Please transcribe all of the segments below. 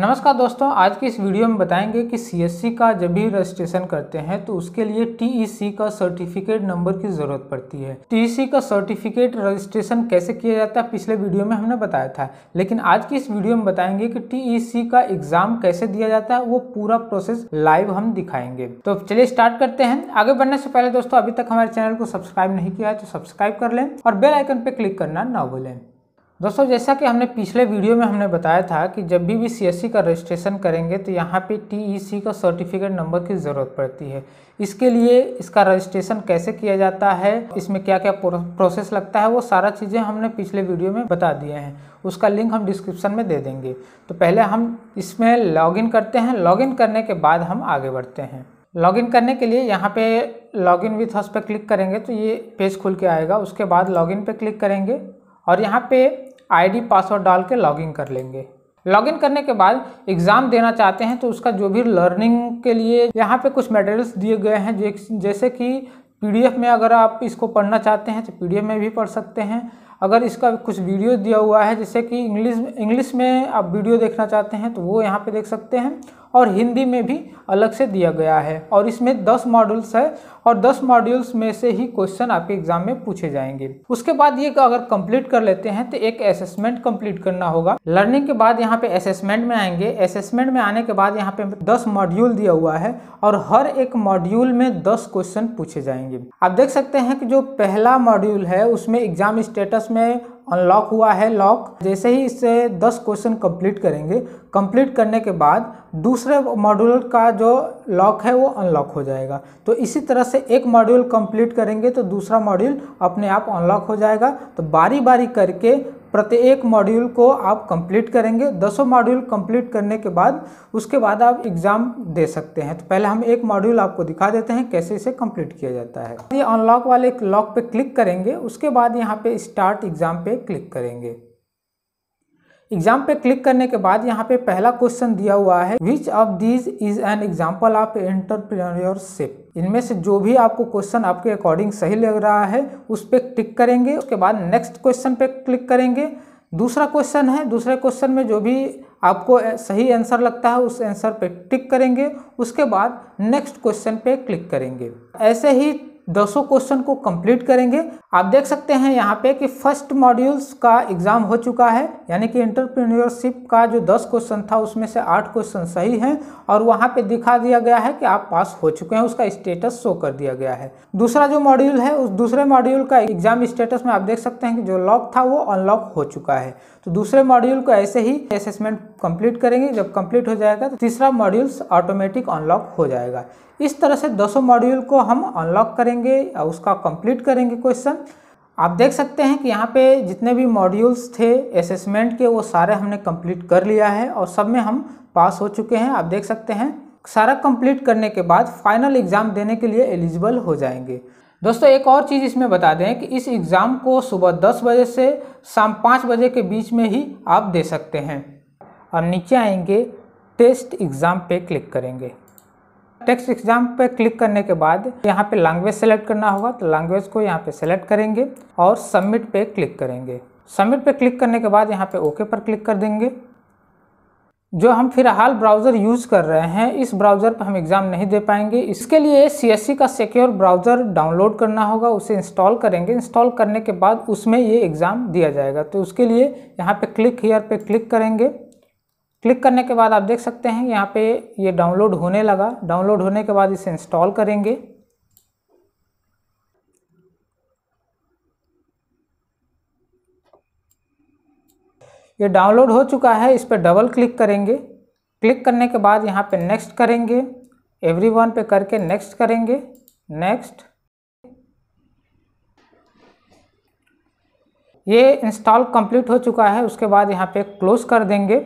नमस्कार दोस्तों आज की इस वीडियो में बताएंगे कि सीएससी का जब भी रजिस्ट्रेशन करते हैं तो उसके लिए टीईसी e का सर्टिफिकेट नंबर की ज़रूरत पड़ती है टीईसी e का सर्टिफिकेट रजिस्ट्रेशन कैसे किया जाता है पिछले वीडियो में हमने बताया था लेकिन आज की इस वीडियो में बताएंगे कि टीईसी e का एग्ज़ाम कैसे दिया जाता है वो पूरा प्रोसेस लाइव हम दिखाएंगे तो चलिए स्टार्ट करते हैं आगे बढ़ने से पहले दोस्तों अभी तक हमारे चैनल को सब्सक्राइब नहीं किया है तो सब्सक्राइब कर लें और बेलाइकन पर क्लिक करना ना भूलें दोस्तों जैसा कि हमने पिछले वीडियो में हमने बताया था कि जब भी भी सी का रजिस्ट्रेशन करेंगे तो यहाँ पे टीईसी का सर्टिफिकेट नंबर की ज़रूरत पड़ती है इसके लिए इसका रजिस्ट्रेशन कैसे किया जाता है इसमें क्या क्या प्रोसेस लगता है वो सारा चीज़ें हमने पिछले वीडियो में बता दिए हैं उसका लिंक हम डिस्क्रिप्शन में दे देंगे तो पहले हम इसमें लॉगिन करते हैं लॉगिन करने के बाद हम आगे बढ़ते हैं लॉगिन करने के लिए यहाँ पे लॉगिन विथ हाउस पे क्लिक करेंगे तो ये पेज खुल के आएगा उसके बाद लॉगिन पे क्लिक करेंगे और यहाँ पे आईडी पासवर्ड डाल के लॉगिन कर लेंगे लॉगिन करने के बाद एग्ज़ाम देना चाहते हैं तो उसका जो भी लर्निंग के लिए यहाँ पे कुछ मटेरियल्स दिए गए हैं जैसे कि पीडीएफ में अगर आप इसको पढ़ना चाहते हैं तो पीडीएफ में भी पढ़ सकते हैं अगर इसका कुछ वीडियो दिया हुआ है जैसे कि इंग्लिश इंग्लिश में आप वीडियो देखना चाहते हैं तो वो यहाँ पर देख सकते हैं और हिंदी में भी अलग से दिया गया है और इसमें दस मॉड्यूल्स है और दस मॉड्यूल्स में से ही क्वेश्चन आपके एग्जाम में पूछे जाएंगे उसके बाद ये अगर कंप्लीट कर लेते हैं तो एक असेसमेंट कंप्लीट करना होगा लर्निंग के बाद यहाँ पे असेसमेंट में आएंगे असेसमेंट में आने के बाद यहाँ पे दस मॉड्यूल दिया हुआ है और हर एक मॉड्यूल में दस क्वेश्चन पूछे जाएंगे आप देख सकते हैं कि जो पहला मॉड्यूल है उसमें एग्जाम स्टेटस में अनलॉक हुआ है लॉक जैसे ही इससे 10 क्वेश्चन कंप्लीट करेंगे कंप्लीट करने के बाद दूसरे मॉड्यूल का जो लॉक है वो अनलॉक हो जाएगा तो इसी तरह से एक मॉड्यूल कंप्लीट करेंगे तो दूसरा मॉड्यूल अपने आप अनलॉक हो जाएगा तो बारी बारी करके प्रत्येक मॉड्यूल को आप कंप्लीट करेंगे दसों मॉड्यूल कंप्लीट करने के बाद उसके बाद आप एग्ज़ाम दे सकते हैं तो पहले हम एक मॉड्यूल आपको दिखा देते हैं कैसे इसे कंप्लीट किया जाता है ये अनलॉक वाले लॉक पे क्लिक करेंगे उसके बाद यहाँ पे स्टार्ट एग्ज़ाम पे क्लिक करेंगे एग्जाम पे क्लिक करने के बाद यहाँ पे पहला क्वेश्चन दिया हुआ है which of these is an example of entrepreneurship इनमें से जो भी आपको क्वेश्चन आपके अकॉर्डिंग सही लग रहा है उस पर टिक करेंगे उसके बाद नेक्स्ट क्वेश्चन पे क्लिक करेंगे दूसरा क्वेश्चन है दूसरे क्वेश्चन में जो भी आपको सही आंसर लगता है उस आंसर पे टिक करेंगे उसके बाद नेक्स्ट क्वेश्चन पे क्लिक करेंगे ऐसे ही दसों क्वेश्चन को कंप्लीट करेंगे आप देख सकते हैं यहाँ पे कि फर्स्ट मॉड्यूल्स का एग्जाम हो चुका है यानी कि इंटरप्रीनियरशिप का जो दस क्वेश्चन था उसमें से आठ क्वेश्चन सही हैं और वहाँ पे दिखा दिया गया है कि आप पास हो चुके हैं उसका स्टेटस शो कर दिया गया है दूसरा जो मॉड्यूल है उस दूसरे मॉड्यूल का एग्जाम स्टेटस में आप देख सकते हैं कि जो लॉक था वो अनलॉक हो चुका है तो दूसरे मॉड्यूल को ऐसे ही असेसमेंट कंप्लीट करेंगे जब कंप्लीट हो जाएगा तो तीसरा मॉड्यूल्स ऑटोमेटिक अनलॉक हो जाएगा इस तरह से दसों मॉड्यूल को हम अनलॉक करेंगे और उसका कंप्लीट करेंगे क्वेश्चन आप देख सकते हैं कि यहाँ पे जितने भी मॉड्यूल्स थे असेसमेंट के वो सारे हमने कंप्लीट कर लिया है और सब में हम पास हो चुके हैं आप देख सकते हैं सारा कंप्लीट करने के बाद फाइनल एग्ज़ाम देने के लिए एलिजिबल हो जाएंगे दोस्तों एक और चीज़ इसमें बता दें कि इस एग्ज़ाम को सुबह 10 बजे से शाम पाँच बजे के बीच में ही आप दे सकते हैं और नीचे आएंगे टेस्ट एग्ज़ाम पे क्लिक करेंगे टेक्स्ट एग्ज़ाम पे क्लिक करने के बाद यहाँ पे लैंग्वेज सेलेक्ट करना होगा तो लैंग्वेज को यहाँ पे सेलेक्ट करेंगे और सबमिट पे क्लिक करेंगे सबमिट पे क्लिक करने के बाद यहाँ पे ओके पर क्लिक कर देंगे जो हम फिलहाल ब्राउज़र यूज़ कर रहे हैं इस ब्राउज़र पर हम एग्ज़ाम नहीं दे पाएंगे इसके लिए सी का सिक्योर ब्राउज़र डाउनलोड करना होगा उसे इंस्टॉल करेंगे इंस्टॉल करने के बाद उसमें ये एग्ज़ाम दिया जाएगा तो उसके लिए यहाँ पे क्लिक हेयर पे क्लिक करेंगे क्लिक करने के बाद आप देख सकते हैं यहाँ पर ये डाउनलोड होने लगा डाउनलोड होने के बाद इसे इंस्टॉल करेंगे ये डाउनलोड हो चुका है इस पर डबल क्लिक करेंगे क्लिक करने के बाद यहाँ पे नेक्स्ट करेंगे एवरी वन पे करके नेक्स्ट करेंगे नेक्स्ट ये इंस्टॉल कंप्लीट हो चुका है उसके बाद यहाँ पे क्लोज कर देंगे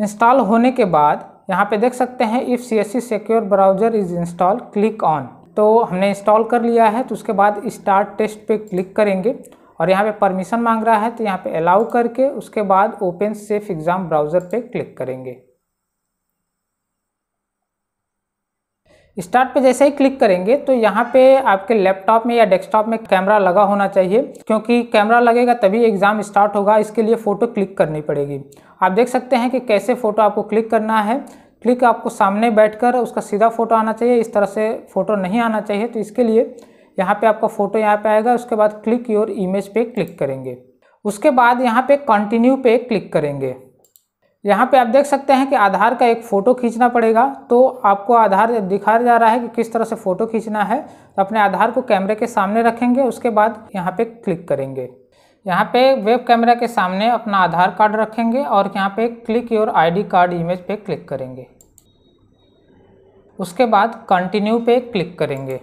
इंस्टॉल होने के बाद यहाँ पे देख सकते हैं if C S C secure browser is install click on तो हमने इंस्टॉल कर लिया है तो उसके बाद स्टार्ट टेस्ट पे क्लिक करेंगे और यहाँ पे परमिशन मांग रहा है तो यहाँ पे अलाउ करके उसके बाद ओपन सेफ एग्ज़ाम ब्राउज़र पे क्लिक करेंगे स्टार्ट पे जैसे ही क्लिक करेंगे तो यहाँ पे आपके लैपटॉप में या डेस्कटॉप में कैमरा लगा होना चाहिए क्योंकि कैमरा लगेगा तभी एग्ज़ाम स्टार्ट होगा इसके लिए फ़ोटो क्लिक करनी पड़ेगी आप देख सकते हैं कि कैसे फ़ोटो आपको क्लिक करना है क्लिक आपको सामने बैठकर उसका सीधा फ़ोटो आना चाहिए इस तरह से फ़ोटो नहीं आना चाहिए तो इसके लिए यहाँ पे आपका फ़ोटो यहाँ पे आएगा उसके बाद क्लिक योर इमेज पे क्लिक करेंगे उसके बाद यहाँ पे कंटिन्यू पे क्लिक करेंगे यहाँ पे आप देख सकते हैं कि आधार का एक फ़ोटो खींचना पड़ेगा तो आपको आधार दिखाया जा रहा है कि किस तरह से फ़ोटो खींचना है तो अपने आधार को कैमरे के सामने रखेंगे उसके बाद यहाँ पे क्लिक करेंगे यहाँ पे वेब कैमरा के सामने अपना आधार कार्ड रखेंगे और यहाँ पे click your ID card image पे क्लिक करेंगे उसके बाद कंटिन्यू पे क्लिक करेंगे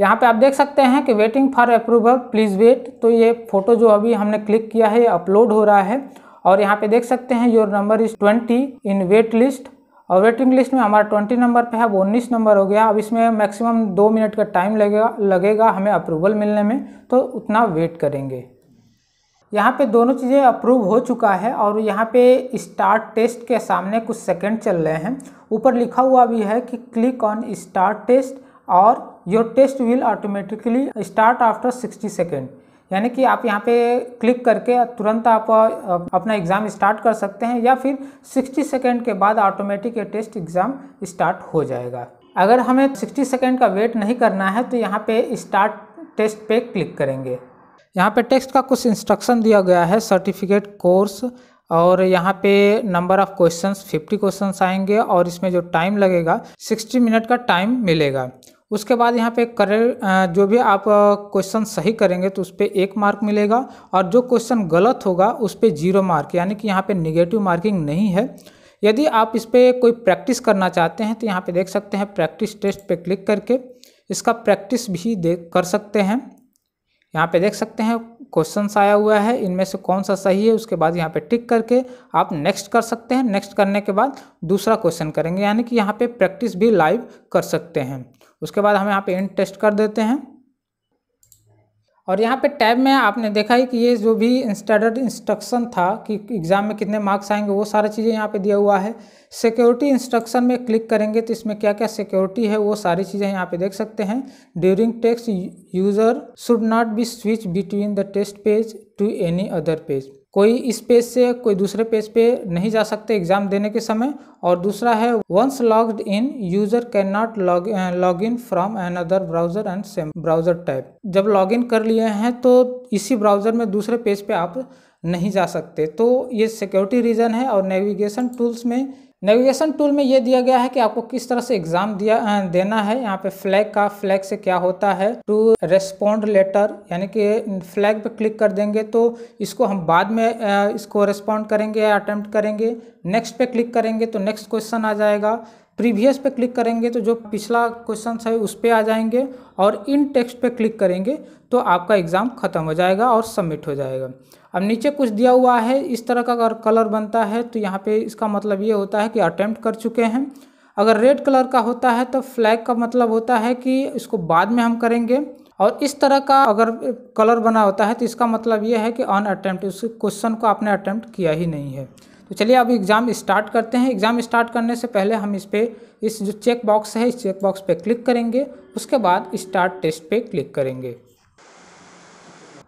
यहाँ पे आप देख सकते हैं कि waiting for approval please wait तो ये फ़ोटो जो अभी हमने क्लिक किया है ये अपलोड हो रहा है और यहाँ पे देख सकते हैं your number is twenty in wait list और वेटिंग लिस्ट में हमारा ट्वेंटी नंबर पे है वो उन्नीस नंबर हो गया अब इसमें मैक्सिमम दो मिनट का टाइम लगेगा लगेगा हमें अप्रूवल मिलने में तो उतना वेट करेंगे यहाँ पे दोनों चीज़ें अप्रूव हो चुका है और यहाँ पे स्टार्ट टेस्ट के सामने कुछ सेकंड चल रहे हैं ऊपर लिखा हुआ भी है कि क्लिक ऑन स्टार्ट टेस्ट और your test will automatically start after 60 second यानी कि आप यहाँ पे क्लिक करके तुरंत आप अपना एग्ज़ाम स्टार्ट कर सकते हैं या फिर 60 सेकेंड के बाद ऑटोमेटिक ये टेस्ट एग्ज़ाम स्टार्ट हो जाएगा अगर हमें 60 सेकेंड का वेट नहीं करना है तो यहाँ पे स्टार्ट टेस्ट पे क्लिक करेंगे यहाँ पे टेक्स्ट का कुछ इंस्ट्रक्शन दिया गया है सर्टिफिकेट कोर्स और यहाँ पे नंबर ऑफ क्वेश्चंस 50 क्वेश्चंस आएंगे और इसमें जो टाइम लगेगा 60 मिनट का टाइम मिलेगा उसके बाद यहाँ पे करे जो भी आप क्वेश्चन सही करेंगे तो उस पर एक मार्क मिलेगा और जो क्वेश्चन गलत होगा उस पर जीरो मार्क यानी कि यहाँ पे निगेटिव मार्किंग नहीं है यदि आप इस पर कोई प्रैक्टिस करना चाहते हैं तो यहाँ पे देख सकते हैं प्रैक्टिस टेस्ट पे क्लिक करके इसका प्रैक्टिस भी देख कर सकते हैं यहाँ पे देख सकते हैं क्वेश्चन आया हुआ है इनमें से कौन सा सही है उसके बाद यहाँ पे टिक करके आप नेक्स्ट कर सकते हैं नेक्स्ट करने के बाद दूसरा क्वेश्चन करेंगे यानी कि यहाँ पे प्रैक्टिस भी लाइव कर सकते हैं उसके बाद हम यहाँ पे इन टेस्ट कर देते हैं और यहाँ पे टैब में आपने देखा है कि ये जो भी स्टैंडर्ड इंस्ट्रक्शन था कि एग्ज़ाम में कितने मार्क्स आएंगे वो सारी चीज़ें यहाँ पे दिया हुआ है सिक्योरिटी इंस्ट्रक्शन में क्लिक करेंगे तो इसमें क्या क्या सिक्योरिटी है वो सारी चीज़ें यहाँ पे देख सकते हैं during text user should not be switch between the test page to any other page कोई इस पेज से कोई दूसरे पेज पे नहीं जा सकते एग्जाम देने के समय और दूसरा है once logged in user can not log log in from an other browser and same browser type जब लॉग इन कर लिए हैं तो इसी ब्राउजर में दूसरे पेज पे आप नहीं जा सकते तो ये सिक्योरिटी रीज़न है और नेविगेशन टूल्स में नेविगेशन टूल में ये दिया गया है कि आपको किस तरह से एग्जाम दिया देना है यहाँ पे फ्लैग का फ्लैग से क्या होता है टू रेस्पोंड लेटर यानी कि फ्लैग पे क्लिक कर देंगे तो इसको हम बाद में इसको रेस्पॉन्ड करेंगे या अटैम्प्ट करेंगे नेक्स्ट पे क्लिक करेंगे तो नेक्स्ट क्वेश्चन आ जाएगा प्रीवियस पे क्लिक करेंगे तो जो पिछला क्वेश्चन है उस पर आ जाएंगे और इन टेक्स्ट पे क्लिक करेंगे तो आपका एग्ज़ाम ख़त्म हो जाएगा और सबमिट हो जाएगा अब नीचे कुछ दिया हुआ है इस तरह का अगर कलर बनता है तो यहाँ पे इसका मतलब ये होता है कि अटैम्प्ट कर चुके हैं अगर रेड कलर का होता है तो फ्लैग का मतलब होता है कि इसको बाद में हम करेंगे और इस तरह का अगर कलर बना होता है तो इसका मतलब ये है कि ऑन अटैम्प्ट उस क्वेश्चन को आपने अटैम्प्ट किया ही नहीं है तो चलिए अब एग्ज़ाम स्टार्ट करते हैं एग्ज़ाम स्टार्ट करने से पहले हम इस पर इस जो चेक बॉक्स है इस चेक बॉक्स पे क्लिक करेंगे उसके बाद स्टार्ट टेस्ट पे क्लिक करेंगे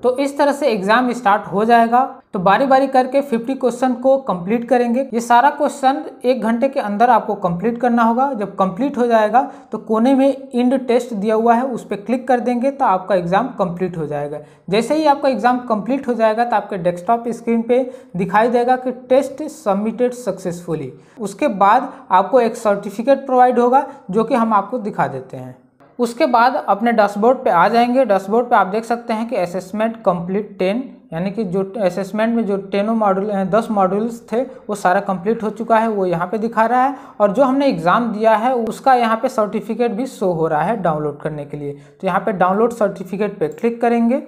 तो इस तरह से एग्जाम स्टार्ट हो जाएगा तो बारी बारी करके 50 क्वेश्चन को कंप्लीट करेंगे ये सारा क्वेश्चन एक घंटे के अंदर आपको कंप्लीट करना होगा जब कंप्लीट हो जाएगा तो कोने में इंड टेस्ट दिया हुआ है उस पर क्लिक कर देंगे तो आपका एग्जाम कंप्लीट हो जाएगा जैसे ही आपका एग्जाम कंप्लीट हो जाएगा तो आपके डेस्कटॉप स्क्रीन पर दिखाई देगा कि टेस्ट सबमिटेड सक्सेसफुली उसके बाद आपको एक सर्टिफिकेट प्रोवाइड होगा जो कि हम आपको दिखा देते हैं उसके बाद अपने डैशबोर्ड पे आ जाएंगे डैशबोर्ड पे आप देख सकते हैं कि असेसमेंट कंप्लीट टेन यानी कि जो असेसमेंट में जो टेनों मॉड्यूल दस मॉड्यूल्स थे वो सारा कंप्लीट हो चुका है वो यहाँ पे दिखा रहा है और जो हमने एग्ज़ाम दिया है उसका यहाँ पे सर्टिफिकेट भी शो हो रहा है डाउनलोड करने के लिए तो यहाँ पे डाउनलोड सर्टिफिकेट पे क्लिक करेंगे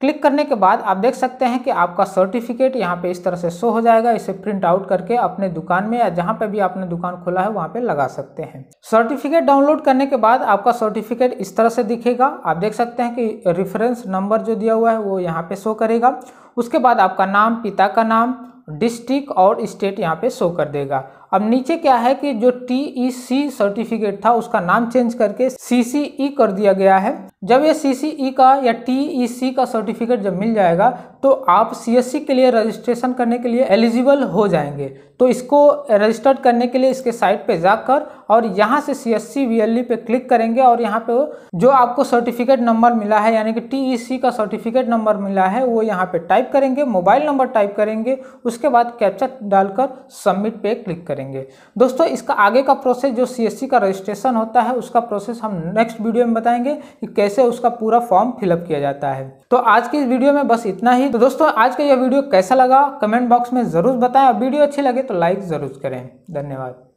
क्लिक करने के बाद आप देख सकते हैं कि आपका सर्टिफिकेट यहाँ पे इस तरह से शो हो जाएगा इसे प्रिंट आउट करके अपने दुकान में या जहाँ पे भी आपने दुकान खोला है वहाँ पे लगा सकते हैं सर्टिफिकेट डाउनलोड करने के बाद आपका सर्टिफिकेट इस तरह से दिखेगा आप देख सकते हैं कि रेफरेंस नंबर जो दिया हुआ है वो यहाँ पर शो करेगा उसके बाद आपका नाम पिता का नाम डिस्ट्रिक्ट और स्टेट यहाँ पे शो कर देगा अब नीचे क्या है कि जो टी सर्टिफिकेट e था उसका नाम चेंज करके ई e कर दिया गया है जब ये ई e का या सी का सर्टिफिकेट जब मिल जाएगा तो आप सी के लिए रजिस्ट्रेशन करने के लिए एलिजिबल हो जाएंगे तो इसको रजिस्टर्ड करने के लिए इसके साइट पे जाकर और यहाँ से सी एस सी पे क्लिक करेंगे और यहाँ पे जो आपको सर्टिफिकेट नंबर मिला है यानी कि सी का सर्टिफिकेट नंबर मिला है वो यहाँ पे टाइप करेंगे मोबाइल नंबर टाइप करेंगे उसके बाद कैप्चा डालकर सबमिट पे क्लिक करेंगे करेंगे दोस्तों इसका आगे का प्रोसेस जो सी का रजिस्ट्रेशन होता है उसका प्रोसेस हम नेक्स्ट वीडियो में बताएंगे कि कैसे उसका पूरा फॉर्म फिलअप किया जाता है तो आज की इस वीडियो में बस इतना ही तो दोस्तों आज का यह वीडियो कैसा लगा कमेंट बॉक्स में ज़रूर बताएं और वीडियो अच्छी लगे तो लाइक ज़रूर करें धन्यवाद